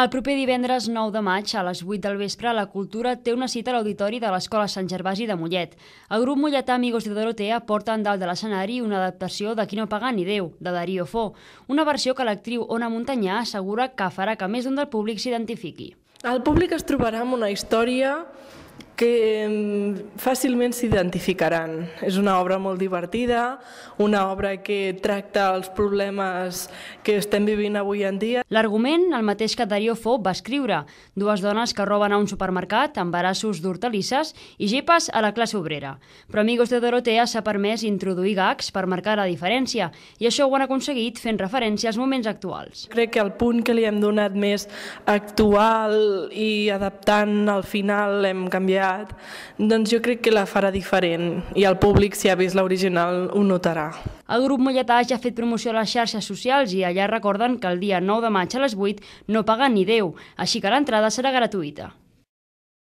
El proper divendres 9 de maig a les 8 del vespre la Cultura té una cita a l'auditori de l'Escola Sant Gervasi de Mollet. El grup molletà Amigos de Dorotea porta en dalt de l'escenari una adaptació de Qui no paga ni Déu, de Darío Fo, una versió que l'actriu Ona Muntanyà assegura que farà que més d'un del públic s'identifiqui. El públic es trobarà amb una història que fàcilment s'identificaran. És una obra molt divertida, una obra que tracta els problemes que estem vivint avui en dia. L'argument, el mateix que Darío Fo va escriure, dues dones que roben a un supermercat, embarassos d'hortalisses i gepes a la classe obrera. Però Amigos de Dorotea s'ha permès introduir gags per marcar la diferència i això ho han aconseguit fent referència als moments actuals. Crec que el punt que li hem donat més actual i adaptant al final hem canviat qualitat, doncs jo crec que la farà diferent i el públic, si ha vist l'original, ho notarà. El grup Molletà ja ha fet promoció a les xarxes socials i allà recorden que el dia 9 de maig a les 8 no paga ni Déu, així que l'entrada serà gratuïta.